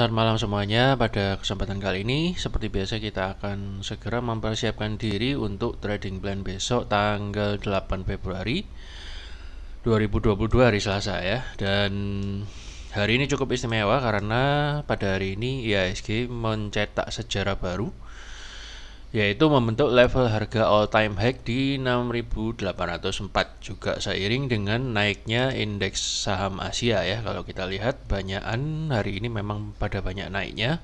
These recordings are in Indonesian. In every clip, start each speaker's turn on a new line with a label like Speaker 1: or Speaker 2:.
Speaker 1: Selamat malam semuanya. Pada kesempatan kali ini, seperti biasa kita akan segera mempersiapkan diri untuk trading plan besok tanggal 8 Februari 2022 hari Selasa ya. Dan hari ini cukup istimewa karena pada hari ini IHSG mencetak sejarah baru yaitu membentuk level harga all time high di 6.804 juga seiring dengan naiknya indeks saham Asia ya kalau kita lihat banyakan hari ini memang pada banyak naiknya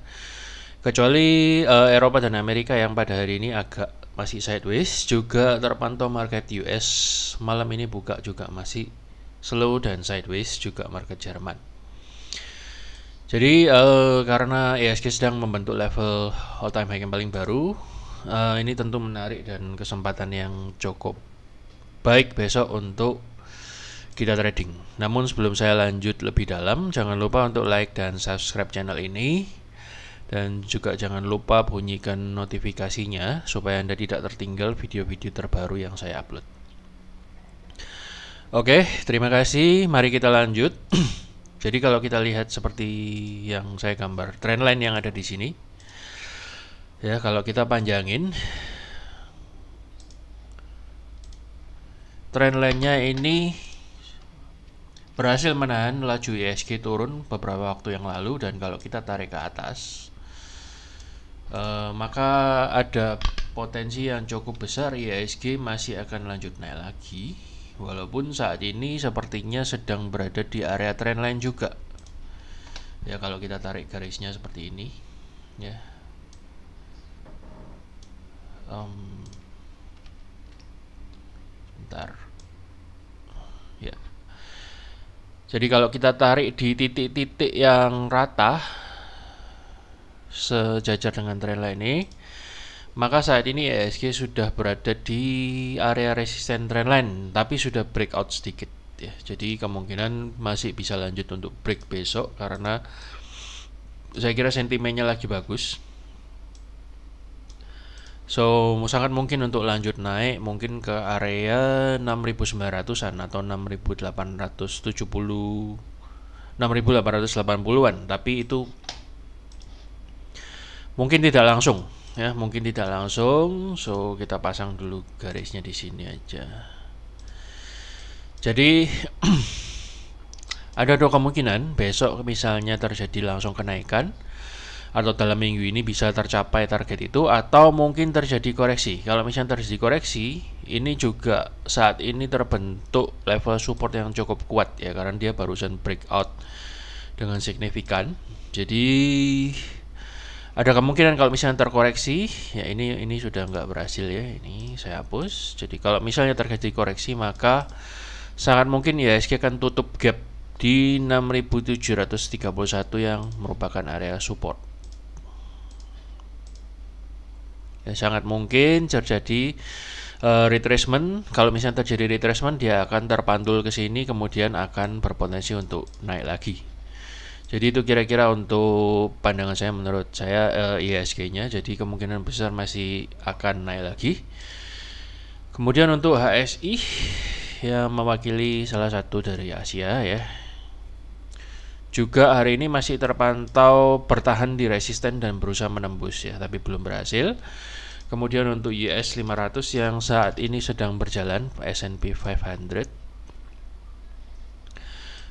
Speaker 1: kecuali uh, Eropa dan Amerika yang pada hari ini agak masih sideways juga terpantau market US malam ini buka juga masih slow dan sideways juga market Jerman jadi uh, karena ESG sedang membentuk level all time high yang paling baru uh, ini tentu menarik dan kesempatan yang cukup baik besok untuk kita trading. Namun sebelum saya lanjut lebih dalam, jangan lupa untuk like dan subscribe channel ini dan juga jangan lupa bunyikan notifikasinya supaya Anda tidak tertinggal video-video terbaru yang saya upload. Oke, terima kasih. Mari kita lanjut. Jadi kalau kita lihat seperti yang saya gambar, trendline yang ada di sini ya kalau kita panjangin trendline-nya ini berhasil menahan laju ISG e turun beberapa waktu yang lalu dan kalau kita tarik ke atas eh, maka ada potensi yang cukup besar ISG e masih akan lanjut naik lagi walaupun saat ini sepertinya sedang berada di area trendline juga ya kalau kita tarik garisnya seperti ini ya um, bentar ya jadi kalau kita tarik di titik-titik yang rata sejajar dengan trend line ini maka saat ini ESG sudah berada di area resisten trendline tapi sudah breakout sedikit ya jadi kemungkinan masih bisa lanjut untuk break besok karena saya kira sentimennya lagi bagus So, sangat mungkin untuk lanjut naik mungkin ke area 6.900-an atau 6.870 6.880-an, tapi itu mungkin tidak langsung ya, mungkin tidak langsung. So, kita pasang dulu garisnya di sini aja. Jadi ada dua kemungkinan besok misalnya terjadi langsung kenaikan atau dalam minggu ini bisa tercapai target itu atau mungkin terjadi koreksi. Kalau misalnya terjadi koreksi, ini juga saat ini terbentuk level support yang cukup kuat ya karena dia barusan breakout dengan signifikan. Jadi ada kemungkinan kalau misalnya terkoreksi, ya ini ini sudah nggak berhasil ya. Ini saya hapus. Jadi kalau misalnya terjadi koreksi maka sangat mungkin ya SK akan tutup gap di 6731 yang merupakan area support. ya, sangat mungkin terjadi uh, eh, retracement kalau misalnya terjadi retracement dia akan terpantul ke sini kemudian akan berpotensi untuk naik lagi jadi itu kira-kira untuk pandangan saya menurut saya uh, eh, IHSG-nya jadi kemungkinan besar masih akan naik lagi kemudian untuk HSI yang mewakili salah satu dari Asia ya juga hari ini masih terpantau bertahan di resisten dan berusaha menembus ya, tapi belum berhasil. Kemudian untuk US 500 yang saat ini sedang berjalan S&P 500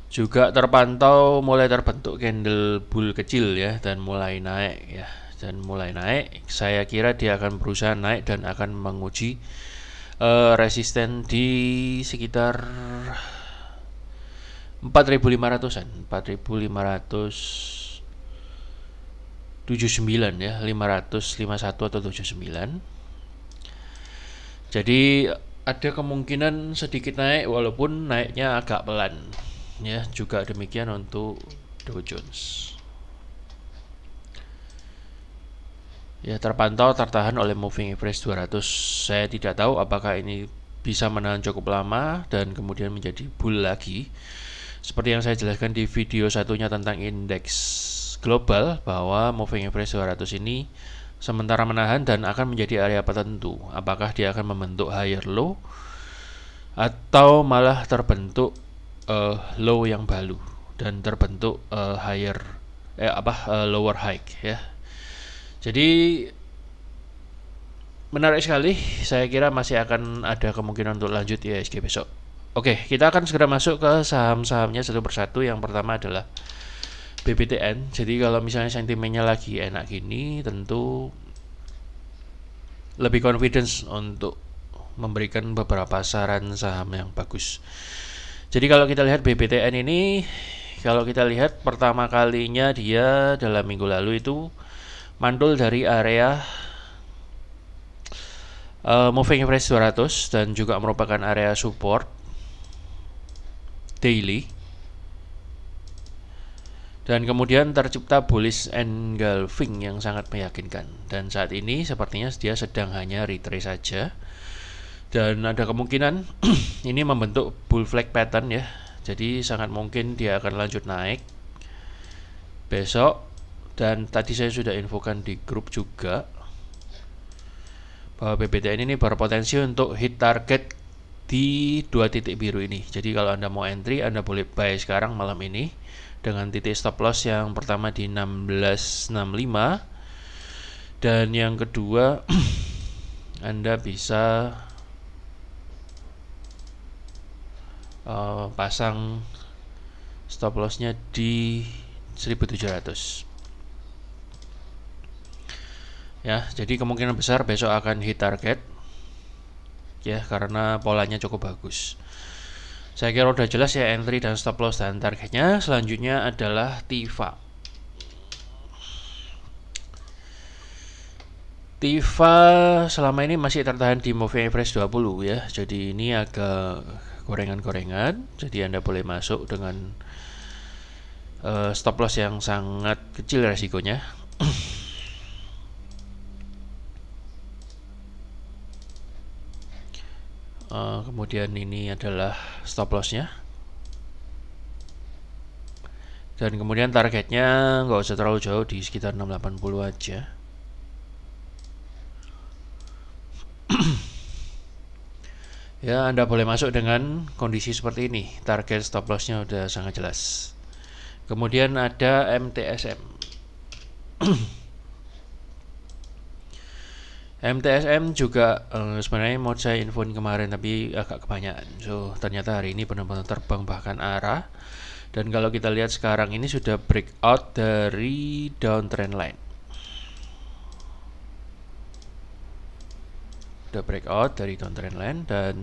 Speaker 1: juga terpantau mulai terbentuk candle bull kecil ya dan mulai naik ya dan mulai naik. Saya kira dia akan berusaha naik dan akan menguji uh, resisten di sekitar 4500-an, 4579 ya, 551 atau 79. Jadi ada kemungkinan sedikit naik walaupun naiknya agak pelan. Ya, juga demikian untuk Dow Jones. Ya, terpantau tertahan oleh moving average 200. Saya tidak tahu apakah ini bisa menahan cukup lama dan kemudian menjadi bull lagi seperti yang saya jelaskan di video satunya tentang indeks global bahwa moving average 200 ini sementara menahan dan akan menjadi area tertentu. Apakah dia akan membentuk higher low atau malah terbentuk uh, low yang baru dan terbentuk uh, higher eh apa uh, lower high ya. Jadi menarik sekali. Saya kira masih akan ada kemungkinan untuk lanjut ya besok. Oke, kita akan segera masuk ke saham-sahamnya satu persatu. Yang pertama adalah BPTN. Jadi kalau misalnya sentimennya lagi enak gini, tentu lebih confidence untuk memberikan beberapa saran saham yang bagus. Jadi kalau kita lihat BPTN ini, kalau kita lihat pertama kalinya dia dalam minggu lalu itu mandul dari area uh, moving average 200 dan juga merupakan area support daily dan kemudian tercipta bullish engulfing yang sangat meyakinkan dan saat ini sepertinya dia sedang hanya retrace saja dan ada kemungkinan ini membentuk bull flag pattern ya jadi sangat mungkin dia akan lanjut naik besok dan tadi saya sudah infokan di grup juga bahwa PBTN ini berpotensi untuk hit target di dua titik biru ini. Jadi kalau Anda mau entry, Anda boleh buy sekarang malam ini dengan titik stop loss yang pertama di 1665 dan yang kedua Anda bisa uh, pasang stop lossnya di 1700 ya jadi kemungkinan besar besok akan hit target ya karena polanya cukup bagus. Saya kira udah jelas ya entry dan stop loss dan targetnya. Selanjutnya adalah Tifa Tifa selama ini masih tertahan di moving average 20 ya. Jadi ini agak gorengan-gorengan. Jadi Anda boleh masuk dengan uh, stop loss yang sangat kecil resikonya. Eh, kemudian ini adalah stop lossnya dan kemudian targetnya nggak usah terlalu jauh di sekitar 680 aja ya Anda boleh masuk dengan kondisi seperti ini target stop lossnya sudah sangat jelas kemudian ada MTSM MTSM juga uh, sebenarnya mau saya infoin kemarin tapi agak kebanyakan. So ternyata hari ini benar-benar terbang bahkan arah. Dan kalau kita lihat sekarang ini sudah breakout dari downtrend line. Sudah breakout dari downtrend line dan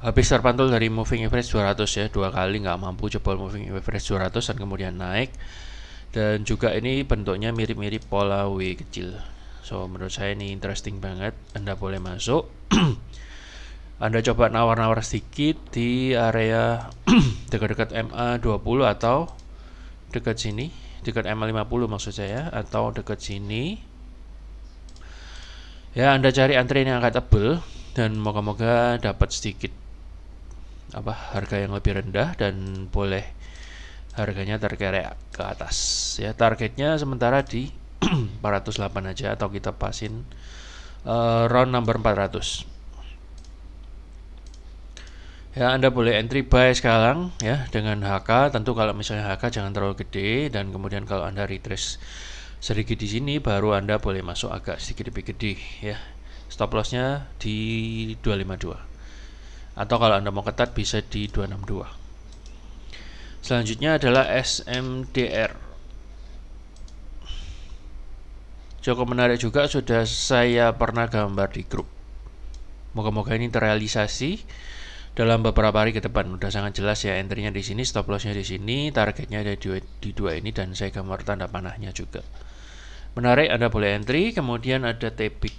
Speaker 1: habis terpantul dari moving average 200 ya dua kali nggak mampu jebol moving average 200 dan kemudian naik dan juga ini bentuknya mirip-mirip pola W kecil So menurut saya ini interesting banget. Anda boleh masuk. Anda coba nawar-nawar sedikit di area dekat-dekat MA 20 atau dekat sini, dekat MA 50 maksud saya atau dekat sini. Ya, Anda cari antrian yang agak tebel dan moga-moga dapat sedikit apa harga yang lebih rendah dan boleh harganya terkerek ke atas ya targetnya sementara di 408 aja atau kita pasin uh, round number 400 ya Anda boleh entry buy sekarang ya dengan HK tentu kalau misalnya HK jangan terlalu gede dan kemudian kalau Anda retrace sedikit di sini baru Anda boleh masuk agak sedikit lebih gede ya stop lossnya di 252 atau kalau Anda mau ketat bisa di 262 selanjutnya adalah SMDR cukup menarik juga sudah saya pernah gambar di grup moga-moga ini terrealisasi dalam beberapa hari ke depan Sudah sangat jelas ya entrynya di sini stop lossnya di sini targetnya ada di, di dua ini dan saya gambar tanda panahnya juga menarik Anda boleh entry kemudian ada tepik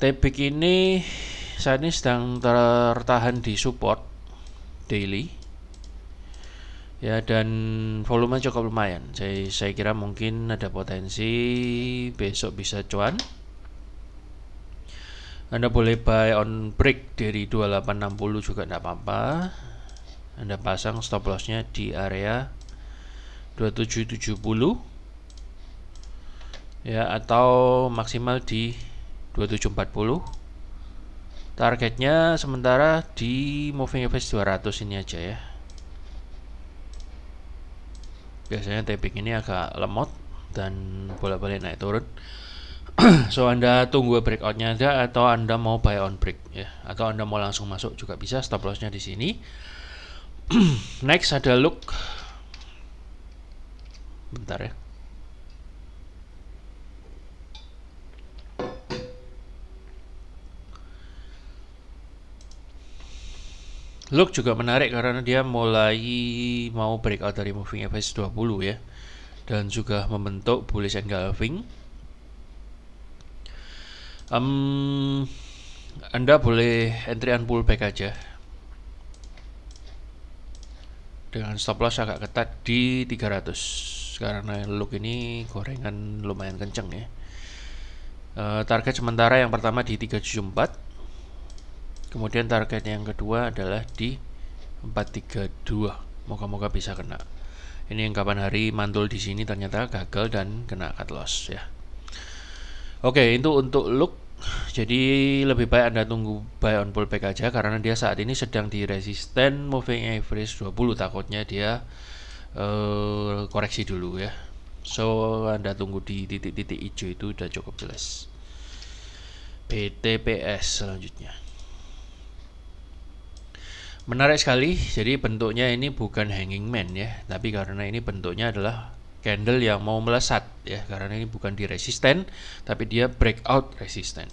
Speaker 1: tepik ini saat ini sedang tertahan di support daily Ya dan volume cukup lumayan. Saya saya kira mungkin ada potensi besok bisa cuan. Anda boleh buy on break dari 2860 juga tidak apa-apa. Anda pasang stop loss nya di area 2770 ya atau maksimal di 2740 targetnya sementara di moving average 200 ini aja ya biasanya tapping ini agak lemot dan bolak-balik naik turun so anda tunggu breakoutnya aja atau anda mau buy on break ya atau anda mau langsung masuk juga bisa stop lossnya di sini next ada look bentar ya look juga menarik karena dia mulai mau breakout dari moving average 20 ya dan juga membentuk bullish engulfing. Um, anda boleh entry pull pullback aja dengan stop loss agak ketat di 300 karena look ini gorengan lumayan kenceng ya. Uh, target sementara yang pertama di 374 kemudian target yang kedua adalah di 432 moga-moga bisa kena ini yang kapan hari mantul di sini ternyata gagal dan kena cut loss ya oke itu untuk look jadi lebih baik anda tunggu buy on pullback aja karena dia saat ini sedang di resisten moving average 20 takutnya dia uh, koreksi dulu ya so anda tunggu di titik-titik hijau itu udah cukup jelas BTPS selanjutnya Menarik sekali, jadi bentuknya ini bukan hanging man ya, tapi karena ini bentuknya adalah candle yang mau melesat ya, karena ini bukan di resisten, tapi dia breakout resisten.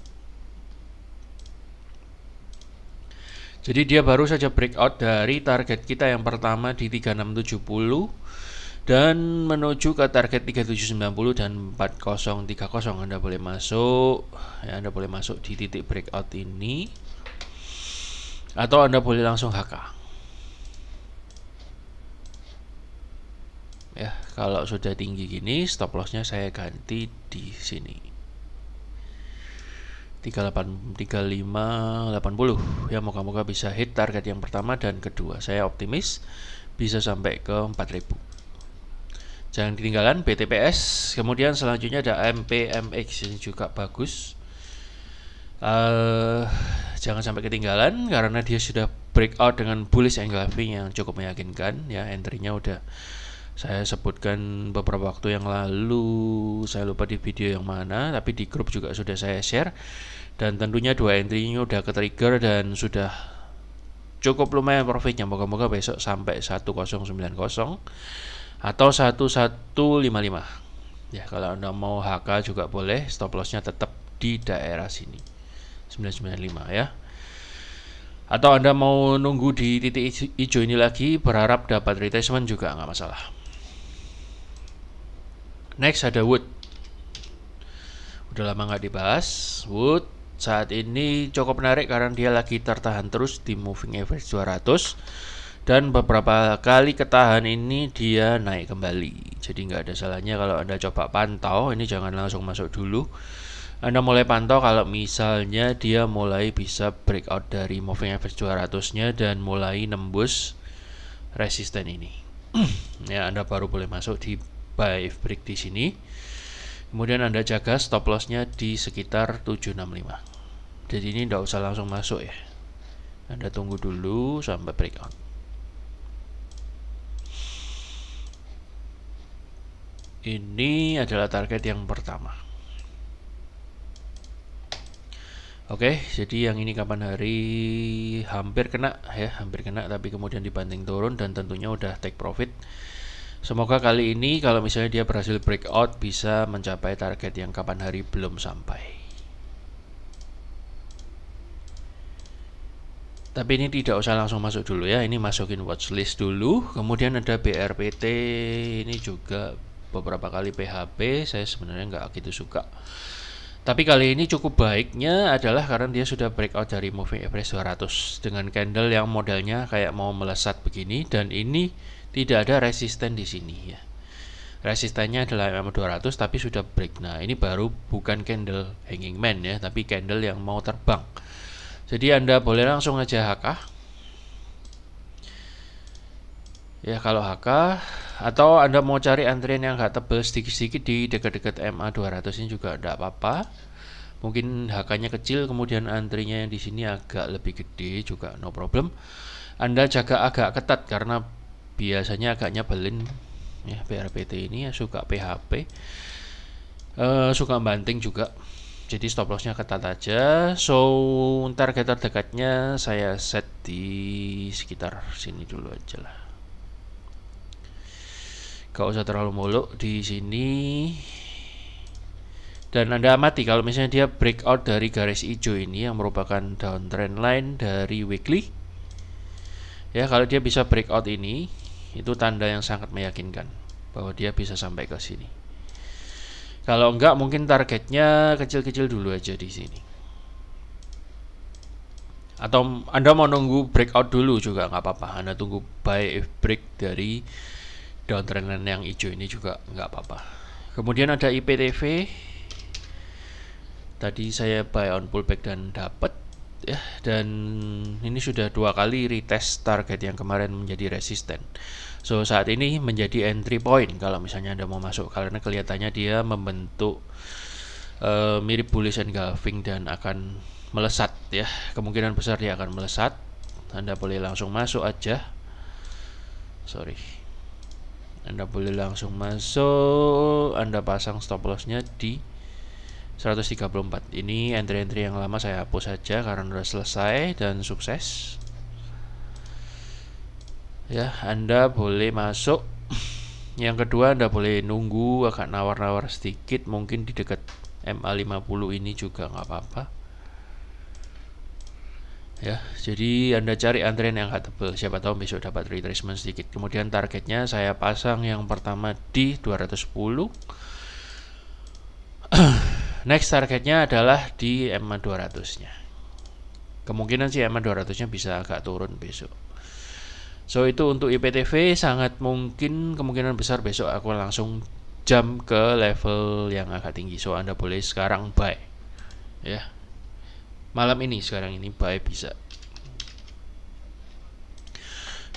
Speaker 1: Jadi dia baru saja breakout dari target kita yang pertama di 3670 dan menuju ke target 3790 dan 4030 Anda boleh masuk ya Anda boleh masuk di titik breakout ini atau Anda boleh langsung HK. Ya, kalau sudah tinggi gini stop lossnya saya ganti di sini. 38580 ya moga-moga bisa hit target yang pertama dan kedua saya optimis bisa sampai ke 4000 jangan ketinggalan BTPS kemudian selanjutnya ada MPMX ini juga bagus uh, jangan sampai ketinggalan karena dia sudah breakout dengan bullish engulfing yang cukup meyakinkan ya entry-nya udah saya sebutkan beberapa waktu yang lalu saya lupa di video yang mana tapi di grup juga sudah saya share dan tentunya dua entry-nya udah ke trigger dan sudah cukup lumayan profitnya moga-moga besok sampai 1090 atau 1155 ya kalau anda mau HK juga boleh stop lossnya tetap di daerah sini 995 ya atau Anda mau nunggu di titik hijau ini lagi berharap dapat retracement juga nggak masalah next ada wood udah lama nggak dibahas wood saat ini cukup menarik karena dia lagi tertahan terus di moving average 200 dan beberapa kali ketahan ini dia naik kembali jadi nggak ada salahnya kalau anda coba pantau ini jangan langsung masuk dulu anda mulai pantau kalau misalnya dia mulai bisa breakout dari moving average 200-nya dan mulai nembus resisten ini. ya, Anda baru boleh masuk di buy if break di sini. Kemudian Anda jaga stop loss-nya di sekitar 765. Jadi ini tidak usah langsung masuk ya. Anda tunggu dulu sampai breakout. Ini adalah target yang pertama. Oke, okay, jadi yang ini kapan hari hampir kena ya, hampir kena tapi kemudian dibanting turun dan tentunya udah take profit. Semoga kali ini kalau misalnya dia berhasil breakout bisa mencapai target yang kapan hari belum sampai. Tapi ini tidak usah langsung masuk dulu ya, ini masukin watchlist dulu. Kemudian ada BRPT, ini juga beberapa kali PHP, saya sebenarnya nggak gitu suka. Tapi kali ini cukup baiknya adalah karena dia sudah breakout dari moving average 200 dengan candle yang modelnya kayak mau melesat begini dan ini tidak ada resisten di sini ya. Resistennya adalah MM200 tapi sudah break. Nah, ini baru bukan candle hanging man ya, tapi candle yang mau terbang. Jadi Anda boleh langsung aja hakah ya kalau HK atau Anda mau cari antrian yang nggak tebel sedikit-sedikit di dekat-dekat MA 200 ini juga nggak apa-apa mungkin HK-nya kecil kemudian antrinya yang di sini agak lebih gede juga no problem Anda jaga agak ketat karena biasanya agak nyebelin ya BRPT ini ya suka PHP uh, eh, suka banting juga jadi stop lossnya ketat aja so target terdekatnya saya set di sekitar sini dulu aja lah nggak usah terlalu muluk di sini dan Anda amati kalau misalnya dia breakout dari garis hijau ini yang merupakan downtrend line dari weekly ya kalau dia bisa breakout ini itu tanda yang sangat meyakinkan bahwa dia bisa sampai ke sini kalau enggak mungkin targetnya kecil-kecil dulu aja di sini atau Anda mau nunggu breakout dulu juga nggak apa-apa Anda tunggu buy if break dari downtrend yang hijau ini juga nggak apa-apa kemudian ada IPTV tadi saya buy on pullback dan dapat ya dan ini sudah dua kali retest target yang kemarin menjadi resisten so saat ini menjadi entry point kalau misalnya anda mau masuk karena kelihatannya dia membentuk uh, mirip bullish engulfing dan akan melesat ya kemungkinan besar dia akan melesat anda boleh langsung masuk aja sorry anda boleh langsung masuk, Anda pasang stop lossnya di 134. Ini entry-entry yang lama saya hapus saja karena sudah selesai dan sukses. Ya, Anda boleh masuk. Yang kedua, Anda boleh nunggu agak nawar-nawar sedikit mungkin di dekat MA50 ini juga nggak apa-apa ya jadi anda cari antrian yang agak tebal siapa tahu besok dapat retracement sedikit kemudian targetnya saya pasang yang pertama di 210 next targetnya adalah di ma 200 nya kemungkinan sih ma 200 nya bisa agak turun besok so itu untuk IPTV sangat mungkin kemungkinan besar besok aku langsung jump ke level yang agak tinggi so anda boleh sekarang buy ya yeah malam ini sekarang ini baik bisa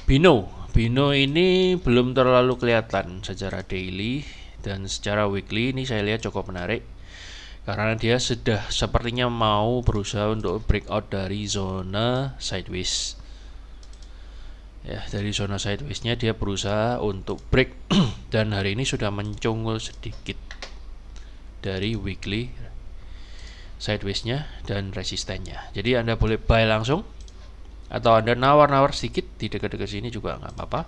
Speaker 1: Bino Bino ini belum terlalu kelihatan secara daily dan secara weekly ini saya lihat cukup menarik karena dia sudah sepertinya mau berusaha untuk breakout dari zona sideways ya dari zona sidewaysnya dia berusaha untuk break dan hari ini sudah mencungul sedikit dari weekly sidewaysnya dan resistennya jadi anda boleh buy langsung atau anda nawar-nawar sedikit di dekat-dekat sini juga nggak apa-apa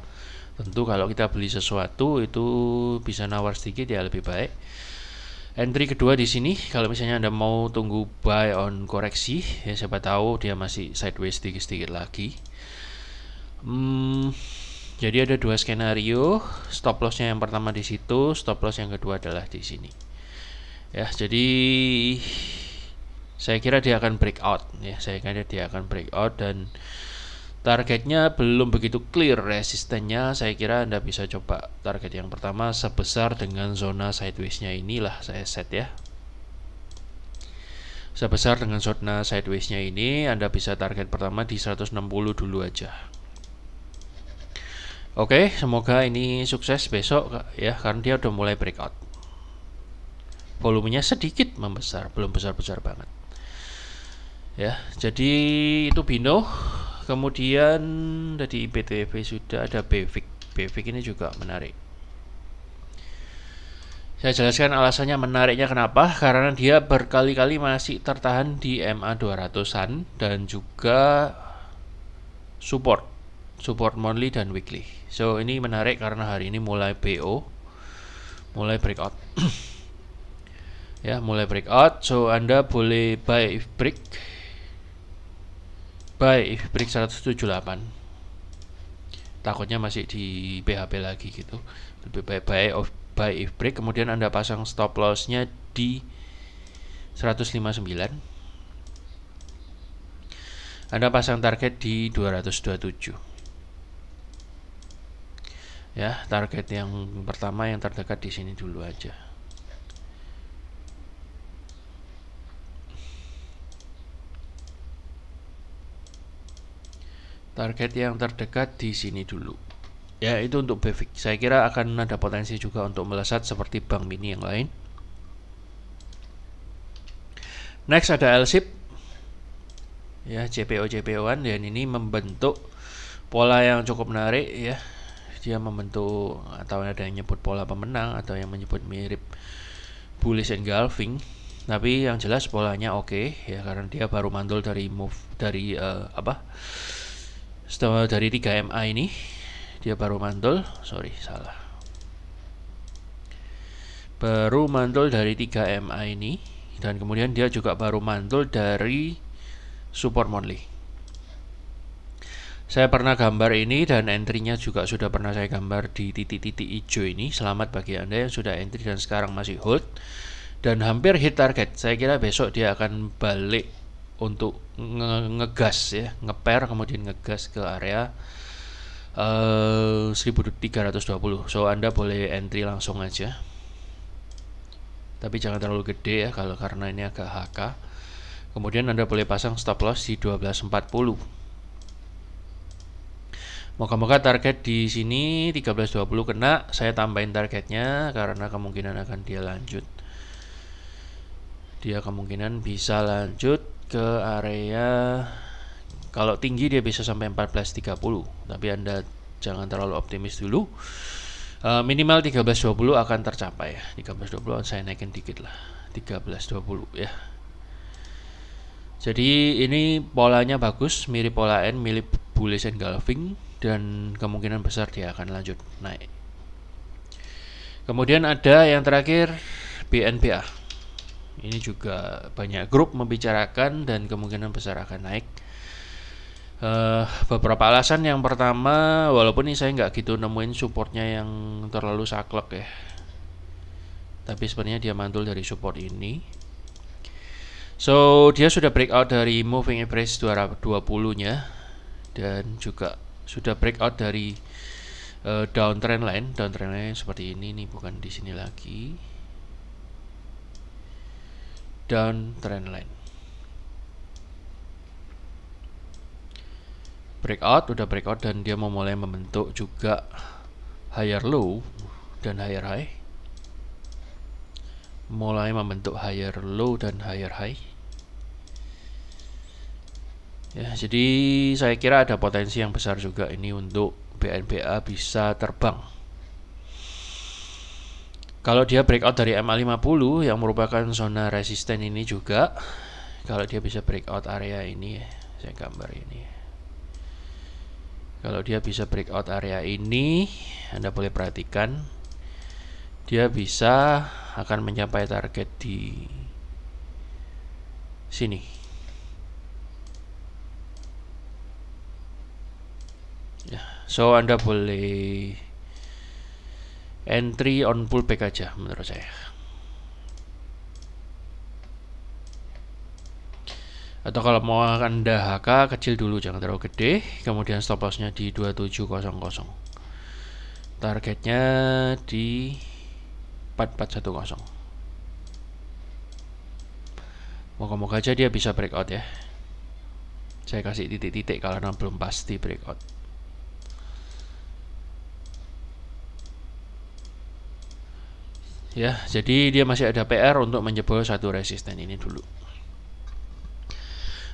Speaker 1: tentu kalau kita beli sesuatu itu bisa nawar sedikit ya lebih baik entry kedua di sini kalau misalnya anda mau tunggu buy on koreksi ya siapa tahu dia masih sideways sedikit-sedikit lagi hmm, jadi ada dua skenario stop lossnya yang pertama di situ stop loss yang kedua adalah di sini ya jadi saya kira dia akan breakout ya saya kira dia akan breakout dan targetnya belum begitu clear resistennya saya kira anda bisa coba target yang pertama sebesar dengan zona sidewaysnya inilah saya set ya sebesar dengan zona sidewaysnya ini anda bisa target pertama di 160 dulu aja Oke, semoga ini sukses besok ya, karena dia udah mulai breakout. Volumenya sedikit membesar, belum besar-besar banget ya jadi itu Bino kemudian dari IPTV sudah ada Bevik Bevik ini juga menarik saya jelaskan alasannya menariknya kenapa karena dia berkali-kali masih tertahan di MA 200an dan juga support support monthly dan weekly so ini menarik karena hari ini mulai BO mulai breakout ya mulai breakout so anda boleh buy break baik break 178 takutnya masih di PHP lagi gitu lebih baik baik of baik if break kemudian anda pasang stop lossnya di 159 anda pasang target di 227 ya target yang pertama yang terdekat di sini dulu aja target yang terdekat di sini dulu ya nah, itu untuk BVIC saya kira akan ada potensi juga untuk melesat seperti bank mini yang lain next ada LSIP ya JPO JPO-an dan ini membentuk pola yang cukup menarik ya dia membentuk atau ada yang nyebut pola pemenang atau yang menyebut mirip bullish engulfing tapi yang jelas polanya oke okay, ya karena dia baru mandul dari move dari uh, apa setelah dari 3MA ini dia baru mantul sorry salah baru mantul dari 3MA ini dan kemudian dia juga baru mantul dari support monthly saya pernah gambar ini dan entry-nya juga sudah pernah saya gambar di titik-titik hijau ini selamat bagi anda yang sudah entry dan sekarang masih hold dan hampir hit target saya kira besok dia akan balik untuk nge ngegas ya ngeper kemudian ngegas ke area eh, uh, 1320 so anda boleh entry langsung aja tapi jangan terlalu gede ya kalau karena ini agak HK kemudian anda boleh pasang stop loss di 1240 Moga-moga target di sini 13.20 kena, saya tambahin targetnya karena kemungkinan akan dia lanjut. Dia kemungkinan bisa lanjut ke area kalau tinggi dia bisa sampai 14.30 tapi Anda jangan terlalu optimis dulu uh, minimal 13.20 akan tercapai ya 13.20 saya naikin dikit lah 13.20 ya jadi ini polanya bagus mirip pola N mirip bullish engulfing dan kemungkinan besar dia akan lanjut naik kemudian ada yang terakhir BNBA ini juga banyak grup membicarakan dan kemungkinan besar akan naik. Uh, beberapa alasan yang pertama, walaupun ini saya nggak gitu nemuin supportnya yang terlalu saklek ya, tapi sebenarnya dia mantul dari support ini. So dia sudah breakout dari moving average 220-nya dan juga sudah breakout dari uh, downtrend line, downtrend line seperti ini nih bukan di sini lagi dan trendline line breakout udah breakout dan dia mau mulai membentuk juga higher low dan higher high mulai membentuk higher low dan higher high ya jadi saya kira ada potensi yang besar juga ini untuk BNBA bisa terbang kalau dia breakout dari MA50 yang merupakan zona resisten ini juga, kalau dia bisa breakout area ini, saya gambar ini. Kalau dia bisa breakout area ini, Anda boleh perhatikan, dia bisa akan mencapai target di sini. Ya, so Anda boleh entry on pullback aja menurut saya atau kalau mau anda HK kecil dulu jangan terlalu gede kemudian stop lossnya di 2700 targetnya di 4410 moga-moga aja dia bisa breakout ya saya kasih titik-titik kalau belum pasti breakout ya jadi dia masih ada PR untuk menjebol satu resisten ini dulu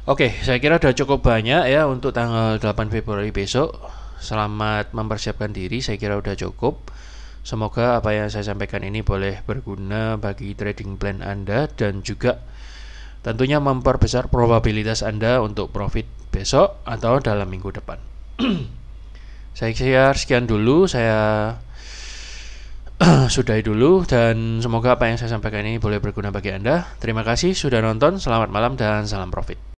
Speaker 1: Oke saya kira sudah cukup banyak ya untuk tanggal 8 Februari besok selamat mempersiapkan diri saya kira sudah cukup semoga apa yang saya sampaikan ini boleh berguna bagi trading plan Anda dan juga tentunya memperbesar probabilitas Anda untuk profit besok atau dalam minggu depan saya share sekian dulu saya sudahi dulu dan semoga apa yang saya sampaikan ini boleh berguna bagi Anda. Terima kasih sudah nonton, selamat malam dan salam profit.